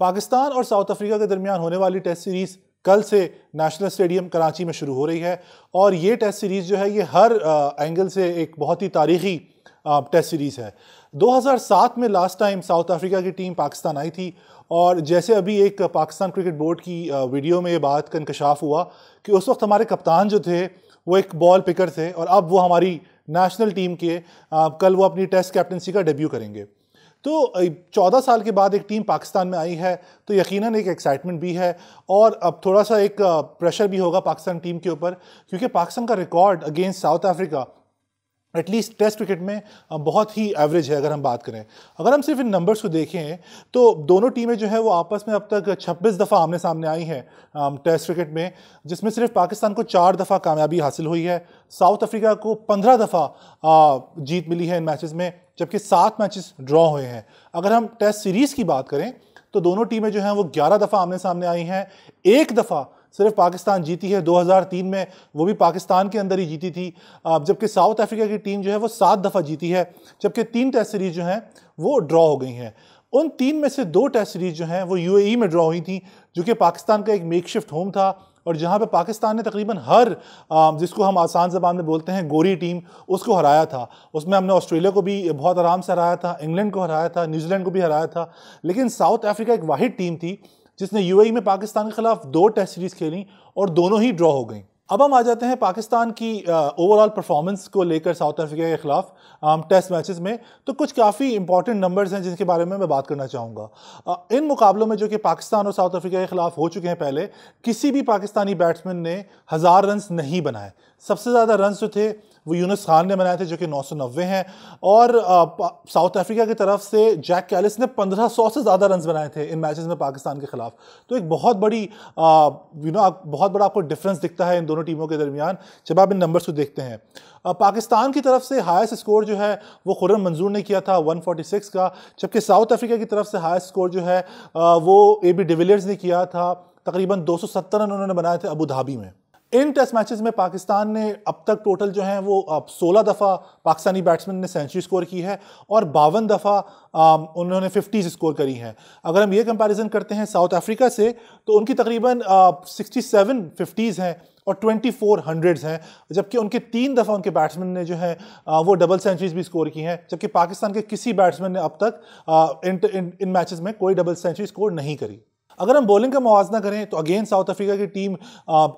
पाकिस्तान और south Africa के दरमियान होने वाली टेस्ट सीरीज़ कल से नेशनल स्टेडियम कराची में शुरू हो रही है और ये टेस्ट सीरीज़ जो है ये हर आ, एंगल से एक बहुत ही तारीखी टेस्ट सीरीज़ है 2007 में लास्ट टाइम साउथ अफ्रीका की टीम पाकिस्तान आई थी और जैसे अभी एक पाकिस्तान क्रिकेट बोर्ड की वीडियो में ये बात का इंकशाफ हुआ कि उस वक्त हमारे कप्तान जो थे वो एक बॉल पिकर थे और अब वो हमारी नेशनल टीम के आ, कल वो अपनी टेस्ट कैप्टनसी का डेब्यू करेंगे तो 14 साल के बाद एक टीम पाकिस्तान में आई है तो यकीनन एक एक्साइटमेंट भी है और अब थोड़ा सा एक प्रेशर भी होगा पाकिस्तान टीम के ऊपर क्योंकि पाकिस्तान का record against South Africa at least test cricket में बहुत ही एवरेज है अगर हम बात करें अगर हम सिर्फ इन नंबर्स को देखें तो दोनों टीमें जो है वो आपस में अब तक 26 दफ़ा आमने सामने आई हैं टेस्ट क्रिकेट में जिसमें सिर्फ पाकिस्तान को चार दफ़ा कामयाबी हासिल हुई है साउथ अफ्रीका को पंद्रह दफ़ा जीत मिली है इन मैचेस में जबकि सात मैचेस ड्रॉ हुए हैं अगर हम टेस्ट सीरीज़ की बात करें तो दोनों टीमें जो हैं वो ग्यारह दफ़ा आमने सामने आई हैं एक दफ़ा सिर्फ पाकिस्तान जीती है 2003 में वो भी पाकिस्तान के अंदर ही जीती थी जबकि साउथ अफ्रीका की टीम जो है वो सात दफ़ा जीती है जबकि तीन टेस्ट सीरीज जो हैं वो ड्रॉ हो गई हैं उन तीन में से दो टेस्ट सीरीज जो हैं वो यूएई में ड्रॉ हुई थी जो कि पाकिस्तान का एक मेकशिफ्ट होम था और जहाँ पे पाकिस्तान ने तकरीबन हर जिसको हम आसान जबान में बोलते हैं गोरी टीम उसको हराया था उसमें हमने ऑस्ट्रेलिया को भी बहुत आराम से हराया था इंग्लैंड को हराया था न्यूजीलैंड को भी हराया था लेकिन साउथ अफ्रीका एक वाहिद टीम थी जिसने यूएई e में पाकिस्तान के खिलाफ दो टेस्ट सीरीज खेली और दोनों ही ड्रॉ हो गई अब हम आ जाते हैं पाकिस्तान की ओवरऑल परफॉर्मेंस को लेकर साउथ अफ्रीका के खिलाफ टेस्ट मैचेस में तो कुछ काफ़ी इंपॉर्टेंट नंबर्स हैं जिनके बारे में मैं बात करना चाहूँगा इन मुकाबलों में जो कि पाकिस्तान और साउथ अफ्रीका के खिलाफ हो चुके हैं पहले किसी भी पाकिस्तानी बैट्समैन ने हज़ार रन नहीं बनाए सबसे ज़्यादा रन्स जो थे वो यूनस खान ने बनाए थे जो कि नौ सौ नब्बे हैं और साउथ अफ्रीका की तरफ से जैक कैलिस ने पंद्रह सौ से ज़्यादा रन बनाए थे इन मैचेस में पाकिस्तान के खिलाफ तो एक बहुत बड़ी यू नो बहुत बड़ा आपको डिफरेंस दिखता है इन दोनों टीमों के दरमियान जब आप इन नंबर्स को देखते हैं पाकिस्तान की तरफ से हाईएस्ट स्कोर जो है वो खुरम मंजूर ने किया था 146 का जबकि साउथ अफ्रीका की तरफ से हाईएस्ट स्कोर जो है वो ए बी डिविलियर्स ने किया था तकरीबन 270 रन उन्होंने बनाए थे अबू धाबी में इन टेस्ट मैचेस में पाकिस्तान ने अब तक टोटल जो है वो अब सोलह दफ़ा पाकिस्तानी बैट्समैन ने सेंचुरी स्कोर की है और बावन दफ़ा उन्होंने फिफ्टीज स्कोर करी हैं अगर हम ये कंपैरिजन करते हैं साउथ अफ्रीका से तो उनकी तकरीबन सिक्सटी सेवन फिफ्टीज़ हैं और ट्वेंटी फोर हंड्रेड्स हैं जबकि उनके तीन दफ़ा उनके बैट्समैन ने जो है वो डबल सेंचुरीज भी स्कोर की हैं जबकि पाकिस्तान के किसी बैट्समैन ने अब तक इन इन, इन मैचेस में कोई डबल सेंचुरी स्कोर नहीं करी अगर हम बॉलिंग का मुवजना करें तो अगेन साउथ अफ्रीका की टीम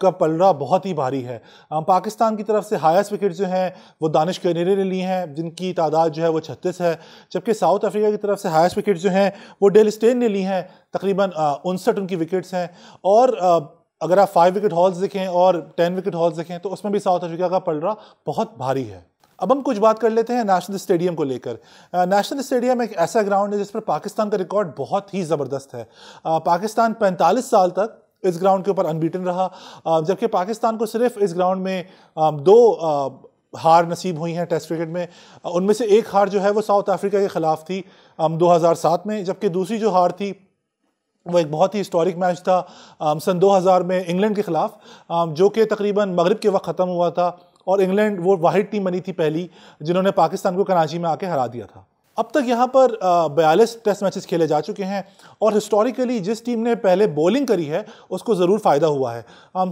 का पलड़ा बहुत ही भारी है पाकिस्तान की तरफ से हाइस्ट विकेट जो हैं वो दानिश कनेरे ने ली हैं जिनकी तादाद जो है वो छत्तीस है जबकि साउथ अफ्रीका की तरफ से हाइस्ट विकेट जो हैं वो डेल स्टेन ने ली हैं तकरीबन उनसठ उनकी विकेट्स हैं और अगर आप फाइव विकेट हॉल्स देखें और टेन विकेट हॉल्स देखें तो उसमें भी साउथ अफ्रीका का पलड़ा बहुत भारी है अब हम कुछ बात कर लेते हैं नेशनल स्टेडियम को लेकर नेशनल स्टेडियम एक ऐसा ग्राउंड है जिस पर पाकिस्तान का रिकॉर्ड बहुत ही ज़बरदस्त है पाकिस्तान 45 साल तक इस ग्राउंड के ऊपर अनबीटन रहा जबकि पाकिस्तान को सिर्फ इस ग्राउंड में दो हार नसीब हुई हैं टेस्ट क्रिकेट में उनमें से एक हार जो है वो साउथ अफ्रीका के ख़िलाफ़ थी 2007 में जबकि दूसरी जो हार थी वो एक बहुत ही हिस्टोरिक मैच था सन 2000 में इंग्लैंड के ख़िलाफ़ जो कि तकरीबन मगरब के वक्त ख़त्म हुआ था और इंग्लैंड वो वाहिद टीम बनी थी पहली जिन्होंने पाकिस्तान को कराची में आके हरा दिया था अब तक यहाँ पर बयालीस टेस्ट मैचेस खेले जा चुके हैं और हिस्टोरिकली जिस टीम ने पहले बॉलिंग करी है उसको ज़रूर फ़ायदा हुआ है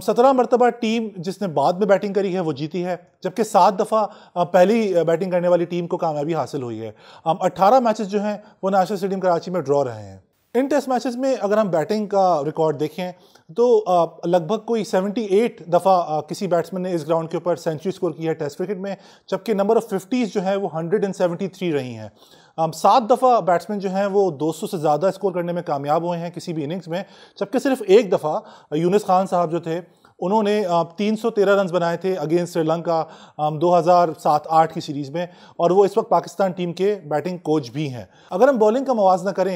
सत्रह मरतबा टीम जिसने बाद में बैटिंग करी है वो जीती है जबकि सात दफ़ा पहली बैटिंग करने वाली टीम को कामयाबी हासिल हुई है अट्ठारह मैचेस जो हैं वो नेशनल स्टेडियम कराची में ड्रॉ रहे हैं इन टेस्ट मैचेस में अगर हम बैटिंग का रिकॉर्ड देखें तो लगभग कोई 78 दफ़ा किसी बैट्समैन ने इस ग्राउंड के ऊपर सेंचुरी स्कोर की है टेस्ट क्रिकेट में जबकि नंबर ऑफ़ फिफ्टीज़ जो है वो 173 रही हैं सात दफ़ा बैट्समैन जो हैं वो 200 से ज़्यादा स्कोर करने में कामयाब हुए हैं किसी भी इनिंग्स में जबकि सिर्फ एक दफ़ा यूनिस खान साहब जो थे उन्होंने 313 रन बनाए थे अगेंस्ट श्रीलंका 2007-8 की सीरीज़ में और वो इस वक्त पाकिस्तान टीम के बैटिंग कोच भी हैं अगर हम बॉलिंग का मुवजना करें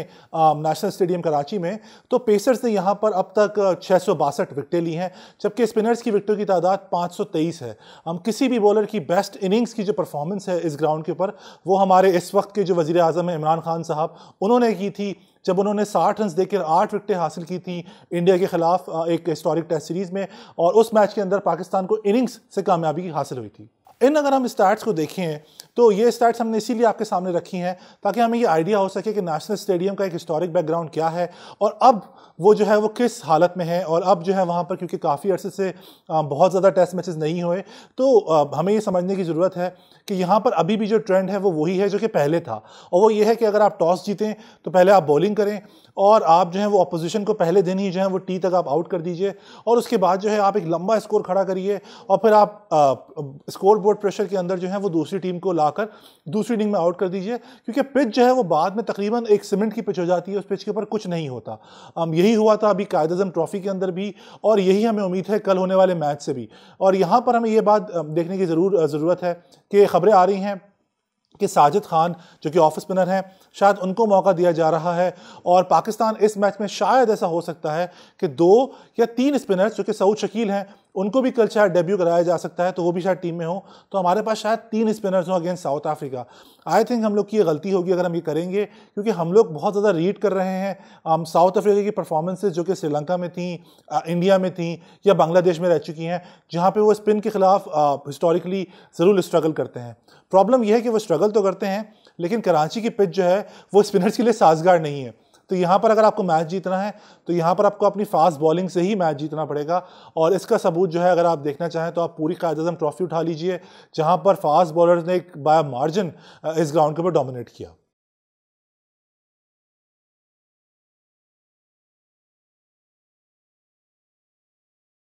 नेशनल स्टेडियम कराची में तो पेसर्स ने यहाँ पर अब तक छः विकटें ली हैं जबकि स्पिनर्स की विकटों की तादाद तेईस है हम किसी भी बॉलर की बेस्ट इनिंग्स की जो परफॉर्मेंस है इस ग्राउंड के ऊपर वो हमारे इस वक्त के जो वज़ी अजम इमरान खान साहब उन्होंने की थी जब उन्होंने साठ रन देकर आठ विकटें हासिल की थी इंडिया के खिलाफ एक हिस्टोरिक टेस्ट सीरीज़ में और उस मैच के अंदर पाकिस्तान को इनिंग्स से कामयाबी हासिल हुई थी इन अगर हम स्टैट्स को देखें तो ये स्टैट्स हमने इसीलिए आपके सामने रखी हैं ताकि हमें ये आइडिया हो सके कि नेशनल स्टेडियम का एक हिस्टोरिक बैकग्राउंड क्या है और अब वो जो है वो किस हालत में है और अब जो है वहाँ पर क्योंकि काफ़ी अर्से से बहुत ज़्यादा टेस्ट मैचेस नहीं हुए तो हमें ये समझने की ज़रूरत है कि यहाँ पर अभी भी जो ट्रेंड है वो वही है जो कि पहले था और वो ये है कि अगर आप टॉस जीतें तो पहले आप बॉलिंग करें और आप जो है वो अपोजिशन को पहले दिन ही जो है वो टी तक आप आउट कर दीजिए और उसके बाद जो है आप एक लंबा स्कोर खड़ा करिए और फिर आप स्कोर बोर्ड प्रेशर के अंदर जो है वो दूसरी टीम को ला लगाकर दूसरी इनिंग में आउट कर दीजिए क्योंकि पिच जो है वो बाद में तकरीबन एक सीमेंट की पिच हो जाती है उस पिच के ऊपर कुछ नहीं होता um, यही हुआ था अभी कायद अजम ट्रॉफी के अंदर भी और यही हमें उम्मीद है कल होने वाले मैच से भी और यहाँ पर हमें ये बात देखने की ज़रूर ज़रूरत है कि खबरें आ रही हैं कि साजिद खान जो कि ऑफ स्पिनर हैं शायद उनको मौका दिया जा रहा है और पाकिस्तान इस मैच में शायद ऐसा हो सकता है कि दो या तीन स्पिनर्स जो कि सऊद शकील हैं उनको भी कल शायद डेब्यू कराया जा सकता है तो वो भी शायद टीम में हो तो हमारे पास शायद तीन स्पिनर्स हों against South Africa I think हम लोग की ये गलती होगी अगर हम ये करेंगे क्योंकि हम लोग बहुत ज़्यादा रीड कर रहे हैं हम साउथ अफ्रीका की परफॉर्मेंसेज जो कि श्रीलंका में थी आ, इंडिया में थी या बांग्लादेश में रह चुकी हैं जहाँ पर वो स्पिन के खिलाफ हिस्टोरिकली ज़रूर स्ट्रगल करते हैं प्रॉब्लम यह है कि वो स्ट्रगल तो करते हैं लेकिन कराची की पिच जो है वो स्पिनर्स के लिए साजगार नहीं है तो यहाँ पर अगर आपको मैच जीतना है तो यहाँ पर आपको अपनी फास्ट बॉलिंग से ही मैच जीतना पड़ेगा और इसका सबूत जो है अगर आप देखना चाहें तो आप पूरी कायद अजम ट्रॉफी उठा लीजिए जहाँ पर फास्ट बॉलर ने एक बाय मार्जिन इस ग्राउंड के ऊपर डोमिनेट किया